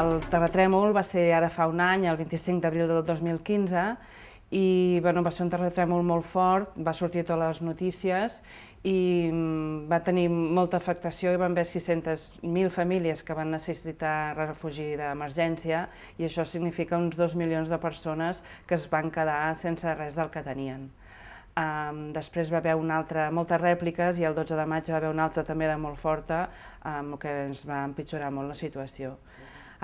El terratrèmol va ser ara fa un any, el 25 d'abril del 2015, i bueno, va ser un terratrèmol molt fort, va sortir a totes les notícies i mm, va tenir molta afectació i van haver 600.000 famílies que van necessitar refugi d'emergència i això significa uns 2 milions de persones que es van quedar sense res del que tenien. Um, després va haver una altra, moltes rèpliques i el 12 de maig va haver una altra també de molt forta, amb um, que ens va empitjorar molt la situació.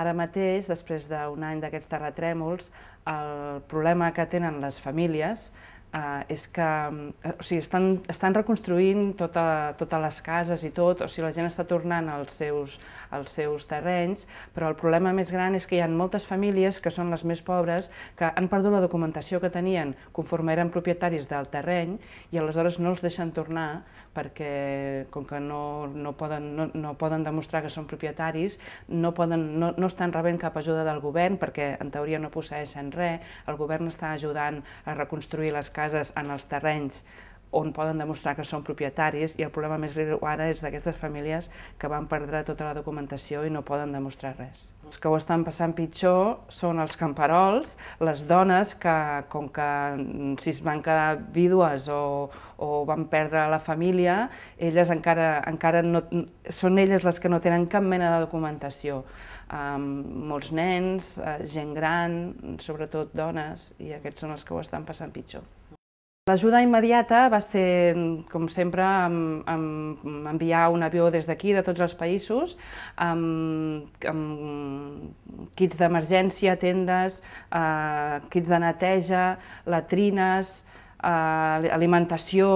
Ara mateix, després d'un any d'aquests terratrèmols, el problema que tenen les famílies eh, és que eh, o sigui, estan, estan reconstruint tota, totes les cases i tot, o sigui, la gent està tornant als seus, als seus terrenys, però el problema més gran és que hi ha moltes famílies, que són les més pobres, que han perdut la documentació que tenien conforme eren propietaris del terreny i aleshores no els deixen tornar perquè, com que no, no, poden, no, no poden demostrar que són propietaris, no, poden, no, no estan rebent cap ajuda del govern perquè en teoria no posseixen res, el govern està ajudant a reconstruir les cases en els terrenys on poden demostrar que són propietaris i el problema més greu ara és d'aquestes famílies que van perdre tota la documentació i no poden demostrar res. Els que ho estan passant pitjor són els camperols, les dones que, com que mm, si es van quedar vídues o, o van perdre la família, elles encara, encara no, són elles les que no tenen cap mena de documentació. Um, molts nens, eh, gent gran, sobretot dones, i aquests són els que ho estan passant pitjor. L'ajuda immediata va ser, com sempre, amb, amb enviar un avió des d'aquí, de tots els països, amb, amb kits d'emergència, tendes, eh, kits de neteja, latrines, eh, alimentació,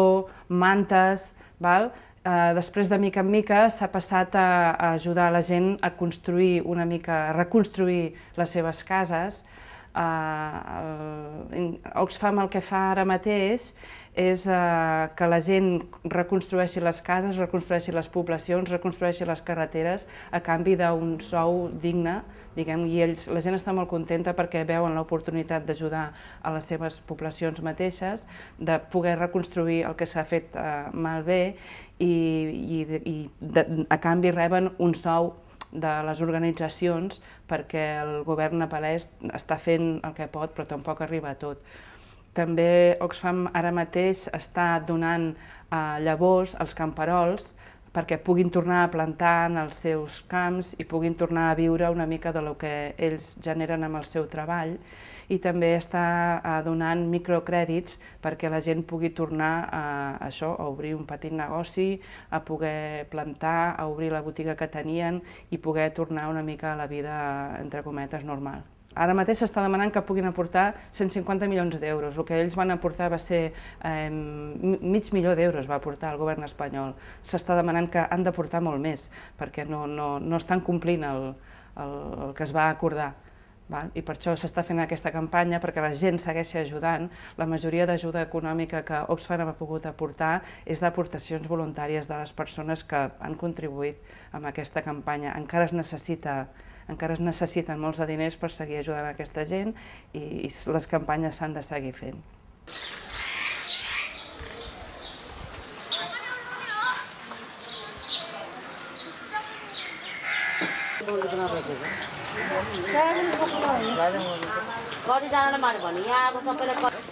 mantes... Val? Eh, després de mica en mica s'ha passat a, a ajudar la gent a construir una mica, a reconstruir les seves cases, eh, Oxfam el que fa ara mateix és eh, que la gent reconstrueixi les cases, reconstrueixi les poblacions, reconstrueixi les carreteres a canvi d'un sou digne, diguem, i ells, la gent està molt contenta perquè veuen l'oportunitat d'ajudar a les seves poblacions mateixes, de poder reconstruir el que s'ha fet eh, malbé i, i, i de, a canvi reben un sou digne de les organitzacions perquè el govern nepalès està fent el que pot però tampoc arriba a tot. També Oxfam ara mateix està donant eh, llavors als camperols perquè puguin tornar a plantar en els seus camps i puguin tornar a viure una mica de lo que ells generen amb el seu treball i també està eh, donant microcrèdits perquè la gent pugui tornar a això, a obrir un petit negoci, a poder plantar, a obrir la botiga que tenien i poder tornar una mica a la vida, entre cometes, normal. Ara mateix s'està demanant que puguin aportar 150 milions d'euros. El que ells van aportar va ser eh, mig milió d'euros va aportar el govern espanyol. S'està demanant que han d'aportar molt més, perquè no, no, no estan complint el, el, el que es va acordar. Val? I per això s'està fent aquesta campanya, perquè la gent segueixi ajudant. La majoria d'ajuda econòmica que Oxfam ha pogut aportar és d'aportacions voluntàries de les persones que han contribuït amb aquesta campanya. Encara es necessita encara es necessiten molts de diners per seguir ajudant aquesta gent i, i les campanyes s'han de seguir fent. कतिजनाले मार्यो भने यहाँ अब सबैलाई